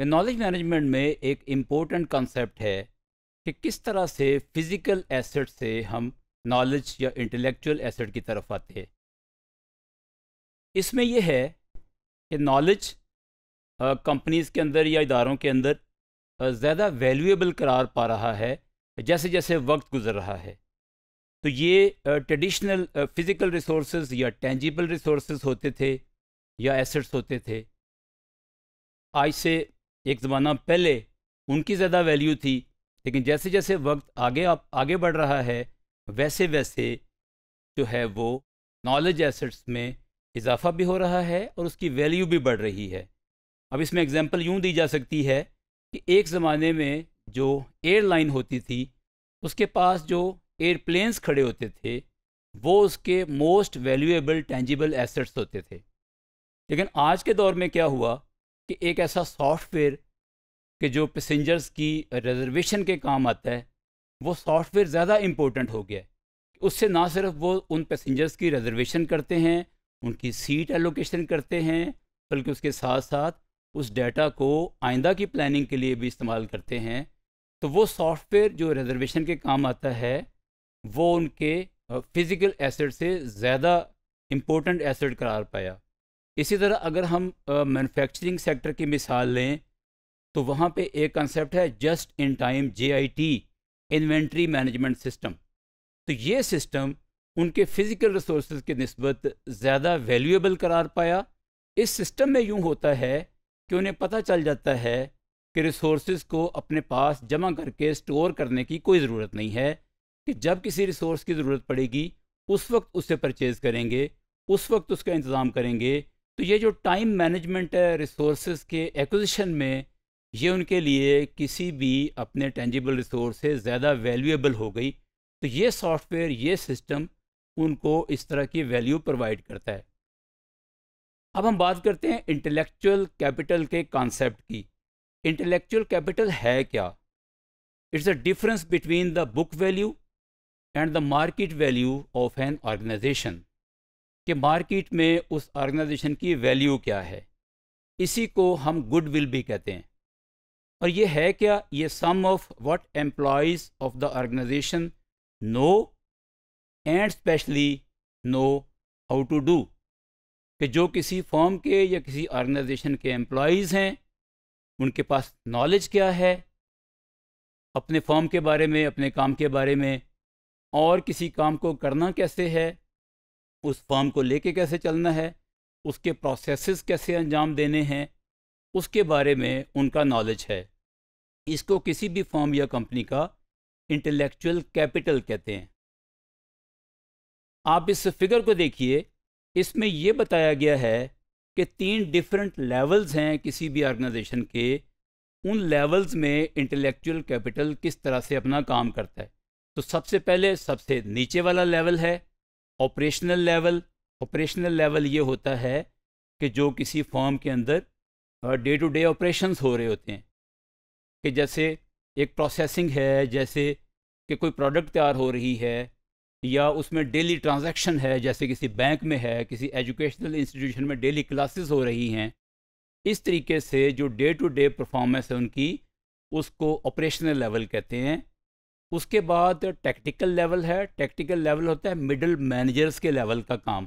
knowledge management में एक important concept है कि किस तरह से फिज़िकल एसेट से हम नॉलेज या इंटेलेक्चुअल एसेट की तरफ आते हैं इसमें यह है कि नॉलेज कंपनीज़ के अंदर या इदारों के अंदर ज़्यादा वैल्यूएबल करार पा रहा है जैसे जैसे वक्त गुजर रहा है तो ये ट्रेडिशनल फ़िज़िकल रिसोर्स या टेंजिबल रिसोर्स होते थे या एसेट्स होते थे आज से एक ज़माना पहले उनकी ज़्यादा वैल्यू थी लेकिन जैसे जैसे वक्त आगे आप आगे बढ़ रहा है वैसे वैसे जो है वो नॉलेज एसेट्स में इजाफा भी हो रहा है और उसकी वैल्यू भी बढ़ रही है अब इसमें एग्जांपल यूं दी जा सकती है कि एक ज़माने में जो एयरलाइन होती थी उसके पास जो एयरप्लेन्स खड़े होते थे वो उसके मोस्ट वैल्यूएबल टेंजिबल एसेट्स होते थे लेकिन आज के दौर में क्या हुआ कि एक ऐसा सॉफ्टवेयर कि जो पैसेंजर्स की रिजर्वेशन के काम आता है वो सॉफ्टवेयर ज़्यादा इम्पोर्टेंट हो गया है उससे ना सिर्फ वो उन पैसेंजर्स की रिजर्वेशन करते हैं उनकी सीट एलोकेशन करते हैं बल्कि उसके साथ साथ उस डाटा को आइंदा की प्लानिंग के लिए भी इस्तेमाल करते हैं तो वो सॉफ्टवेयर जो रिजर्वेशन के काम आता है वो उनके फिज़िकल एसेट से ज़्यादा इम्पोर्टेंट एसेट करार पाया इसी तरह अगर हम मैन्युफैक्चरिंग सेक्टर की मिसाल लें तो वहाँ पे एक कंसेप्ट है just in time JIT inventory management system तो ये सिस्टम उनके फ़िज़िकल रिसोर्स के नस्बत ज़्यादा वैल्यूएबल करार पाया इस सिस्टम में यूँ होता है कि उन्हें पता चल जाता है कि रिसोर्स को अपने पास जमा करके स्टोर करने की कोई ज़रूरत नहीं है कि जब किसी रिसोर्स की ज़रूरत पड़ेगी उस वक्त उसे परचेज़ करेंगे उस वक्त उसका इंतज़ाम करेंगे तो ये जो टाइम मैनेजमेंट है रिसोर्स के एक्विजिशन में ये उनके लिए किसी भी अपने टेंजिबल रिसोर्स से ज़्यादा वैल्यूएबल हो गई तो ये सॉफ्टवेयर ये सिस्टम उनको इस तरह की वैल्यू प्रोवाइड करता है अब हम बात करते हैं इंटेलेक्चुअल कैपिटल के कॉन्सेप्ट की इंटेलेक्चुअल कैपिटल है क्या it's a difference between the book value and the market value of an organisation कि मार्केट में उस ऑर्गेनाइजेशन की वैल्यू क्या है इसी को हम गुडविल भी कहते हैं और ये है क्या ये sum of what employees of the organisation know and specially know how to do कि जो किसी फॉर्म के या किसी ऑर्गेनाइजेशन के एम्प्लॉज़ हैं उनके पास नॉलेज क्या है अपने फॉर्म के बारे में अपने काम के बारे में और किसी काम को करना कैसे है उस फॉर्म को लेके कैसे चलना है उसके प्रोसेसेस कैसे अंजाम देने हैं उसके बारे में उनका नॉलेज है इसको किसी भी फॉर्म या कंपनी का इंटेलेक्चुअल कैपिटल कहते हैं आप इस फिगर को देखिए इसमें यह बताया गया है कि तीन डिफरेंट लेवल्स हैं किसी भी ऑर्गेनाइजेशन के उन लेवल्स में इंटेलेक्चुअल कैपिटल किस तरह से अपना काम करता है तो सबसे पहले सबसे नीचे वाला लेवल है ऑपरेशनल लेवल ऑपरेशनल लेवल ये होता है कि जो किसी फॉर्म के अंदर डे टू डे ऑपरेशंस हो रहे होते हैं कि जैसे एक प्रोसेसिंग है जैसे कि कोई प्रोडक्ट तैयार हो रही है या उसमें डेली ट्रांजैक्शन है जैसे किसी बैंक में है किसी एजुकेशनल इंस्टीट्यूशन में डेली क्लासेस हो रही हैं इस तरीके से जो डे टू डे परफॉर्मेंस है उनकी उसको ऑपरेशनल लेवल कहते हैं उसके बाद टेक्टिकल लेवल है टेक्टिकल लेवल होता है मिडल मैनेजर्स के लेवल का काम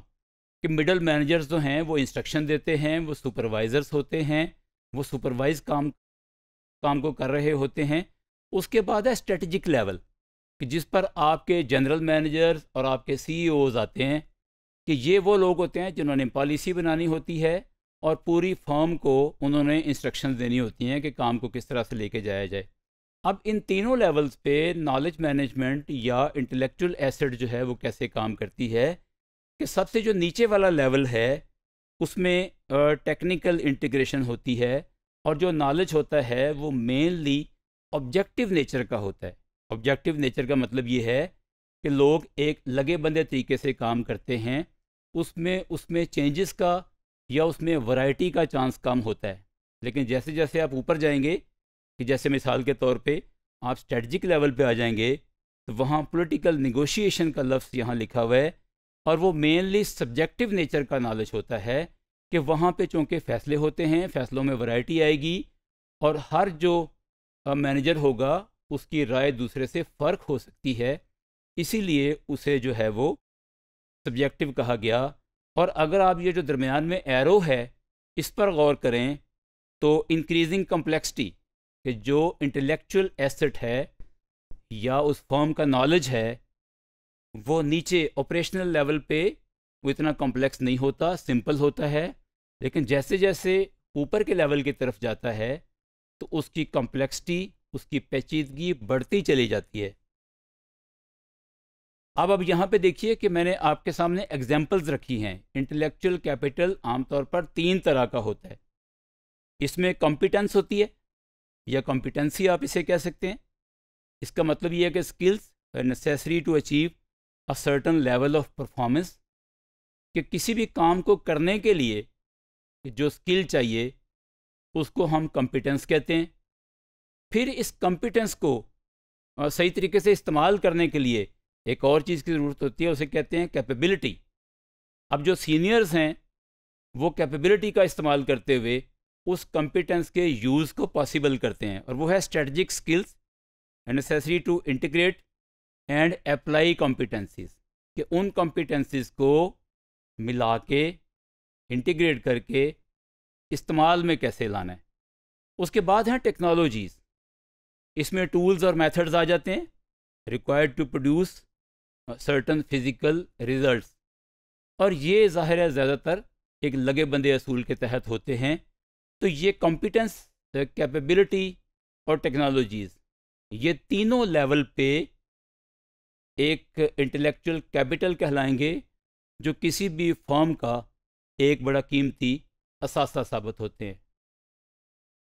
कि मिडल मैनेजर्स जो हैं वो इंस्ट्रक्शन देते हैं वो सुपरवाइज़र्स होते हैं वो सुपरवाइज काम काम को कर रहे होते हैं उसके बाद है स्ट्रेटजिक लेवल कि जिस पर आपके जनरल मैनेजर्स और आपके सी e आते हैं कि ये वो लोग होते हैं जिन्होंने पॉलिसी बनानी होती है और पूरी फर्म को उन्होंने इंस्ट्रक्शन देनी होती हैं कि काम को किस तरह से लेके जाया जाए अब इन तीनों लेवल्स पे नॉलेज मैनेजमेंट या इंटेलेक्चुअल एसेट जो है वो कैसे काम करती है कि सबसे जो नीचे वाला लेवल है उसमें टेक्निकल इंटीग्रेशन होती है और जो नॉलेज होता है वो मेनली ऑब्जेक्टिव नेचर का होता है ऑब्जेक्टिव नेचर का मतलब ये है कि लोग एक लगे बंदे तरीके से काम करते हैं उसमें उसमें चेंजेस का या उसमें वैरायटी का चांस कम होता है लेकिन जैसे जैसे आप ऊपर जाएंगे कि जैसे मिसाल के तौर पे आप स्ट्रेटजिक लेवल पे आ जाएंगे तो वहाँ पॉलिटिकल निगोशिएशन का लफ्ज़ यहाँ लिखा हुआ है और वो मेनली सब्जेक्टिव नेचर का नॉलेज होता है कि वहाँ पे चूँकि फ़ैसले होते हैं फ़ैसलों में वैरायटी आएगी और हर जो मैनेजर होगा उसकी राय दूसरे से फ़र्क हो सकती है इसीलिए उसे जो है वो सब्जेक्टिव कहा गया और अगर आप ये जो दरमियान में एरो है इस पर गौर करें तो इंक्रीजिंग कम्प्लेक्सिटी कि जो इंटेलेक्चुअल एसेट है या उस फॉर्म का नॉलेज है वो नीचे ऑपरेशनल लेवल पे वो इतना कॉम्प्लेक्स नहीं होता सिंपल होता है लेकिन जैसे जैसे ऊपर के लेवल की तरफ जाता है तो उसकी कॉम्प्लेक्सिटी उसकी पेचीदगी बढ़ती चली जाती है अब अब यहाँ पे देखिए कि मैंने आपके सामने एग्जाम्पल्स रखी हैं इंटेलेक्चुअल कैपिटल आमतौर पर तीन तरह का होता है इसमें कॉम्पिटेंस होती है या कॉम्पिटेंसी आप इसे कह सकते हैं इसका मतलब ये है कि skills necessary to achieve a certain level of performance कि किसी भी काम को करने के लिए जो स्किल चाहिए उसको हम कॉम्पिटेंस कहते हैं फिर इस कॉम्पिटेंस को सही तरीके से इस्तेमाल करने के लिए एक और चीज़ की ज़रूरत होती है उसे कहते हैं कैपेबिलिटी अब जो सीनियर्स हैं वो कैपेबिलिटी का इस्तेमाल करते हुए उस कॉम्पिटेंस के यूज़ को पॉसिबल करते हैं और वो है strategic skills necessary to integrate and apply competencies कि उन कॉम्पिटेंसीज को मिला के इंटीग्रेट करके इस्तेमाल में कैसे लाना है उसके बाद हैं टेक्नोलॉजीज़ इसमें टूल्स और मेथड्स आ जाते हैं required to produce certain physical results और ये ज़ाहिर है ज़्यादातर एक लगे बंदे असूल के तहत होते हैं तो ये कॉम्पिटेंस कैपेबिलिटी और टेक्नोलॉजीज ये तीनों लेवल पे एक इंटेलेक्चुअल कैपिटल कहलाएंगे जो किसी भी फॉर्म का एक बड़ा कीमती असासा साबित होते हैं